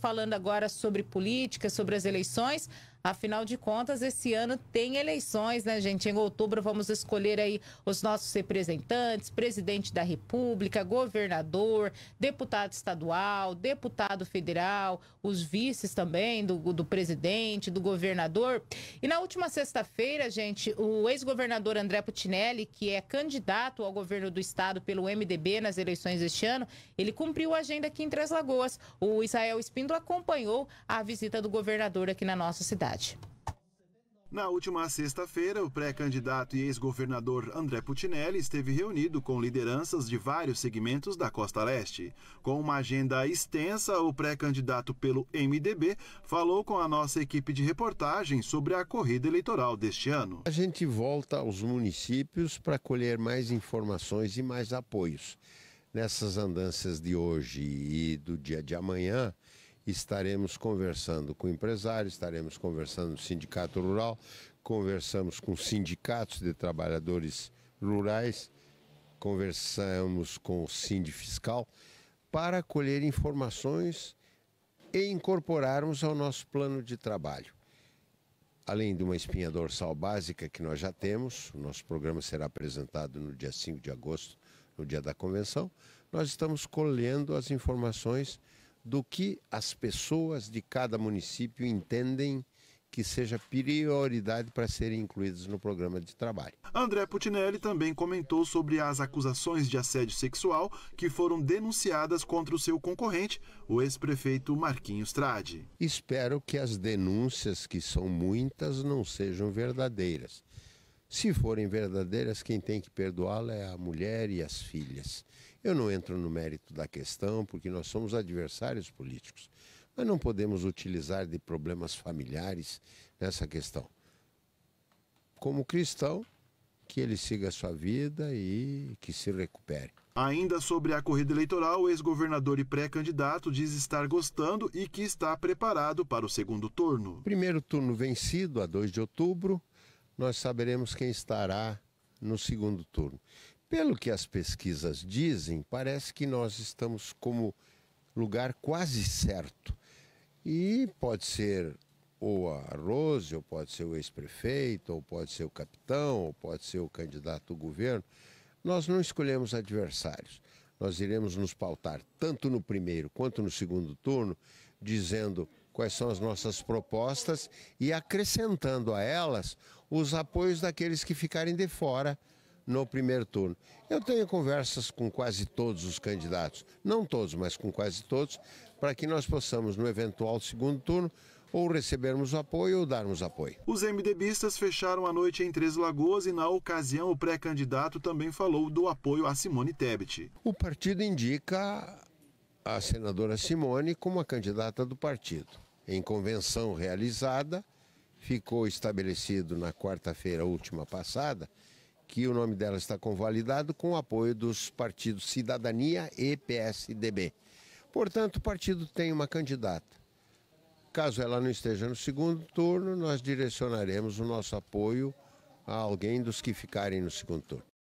falando agora sobre política, sobre as eleições. Afinal de contas, esse ano tem eleições, né, gente? Em outubro vamos escolher aí os nossos representantes, presidente da República, governador, deputado estadual, deputado federal, os vices também do, do presidente, do governador. E na última sexta-feira, gente, o ex-governador André Putinelli, que é candidato ao governo do estado pelo MDB nas eleições deste ano, ele cumpriu a agenda aqui em Três Lagoas. O Israel Espindo acompanhou a visita do governador aqui na nossa cidade cidade. Na última sexta-feira, o pré-candidato e ex-governador André Putinelli esteve reunido com lideranças de vários segmentos da Costa Leste. Com uma agenda extensa, o pré-candidato pelo MDB falou com a nossa equipe de reportagem sobre a corrida eleitoral deste ano. A gente volta aos municípios para colher mais informações e mais apoios. Nessas andanças de hoje e do dia de amanhã, estaremos conversando com empresários, estaremos conversando no Sindicato Rural, conversamos com sindicatos de trabalhadores rurais, conversamos com o sindicato Fiscal para colher informações e incorporarmos ao nosso plano de trabalho. Além de uma espinha dorsal básica que nós já temos, o nosso programa será apresentado no dia 5 de agosto, no dia da convenção, nós estamos colhendo as informações do que as pessoas de cada município entendem que seja prioridade para serem incluídos no programa de trabalho. André Putinelli também comentou sobre as acusações de assédio sexual que foram denunciadas contra o seu concorrente, o ex-prefeito Marquinhos Trade. Espero que as denúncias, que são muitas, não sejam verdadeiras. Se forem verdadeiras, quem tem que perdoá-la é a mulher e as filhas. Eu não entro no mérito da questão, porque nós somos adversários políticos, mas não podemos utilizar de problemas familiares nessa questão. Como cristão, que ele siga a sua vida e que se recupere. Ainda sobre a corrida eleitoral, o ex-governador e pré-candidato diz estar gostando e que está preparado para o segundo turno. Primeiro turno vencido, a 2 de outubro, nós saberemos quem estará no segundo turno. Pelo que as pesquisas dizem, parece que nós estamos como lugar quase certo. E pode ser ou a Rose, ou pode ser o ex-prefeito, ou pode ser o capitão, ou pode ser o candidato do governo. Nós não escolhemos adversários. Nós iremos nos pautar tanto no primeiro quanto no segundo turno, dizendo quais são as nossas propostas e acrescentando a elas os apoios daqueles que ficarem de fora no primeiro turno. Eu tenho conversas com quase todos os candidatos, não todos, mas com quase todos, para que nós possamos, no eventual segundo turno, ou recebermos apoio ou darmos apoio. Os MDBistas fecharam a noite em Três Lagoas e, na ocasião, o pré-candidato também falou do apoio a Simone Tebet. O partido indica a senadora Simone como a candidata do partido. Em convenção realizada, ficou estabelecido na quarta-feira última passada que o nome dela está convalidado com o apoio dos partidos Cidadania e PSDB. Portanto, o partido tem uma candidata. Caso ela não esteja no segundo turno, nós direcionaremos o nosso apoio a alguém dos que ficarem no segundo turno.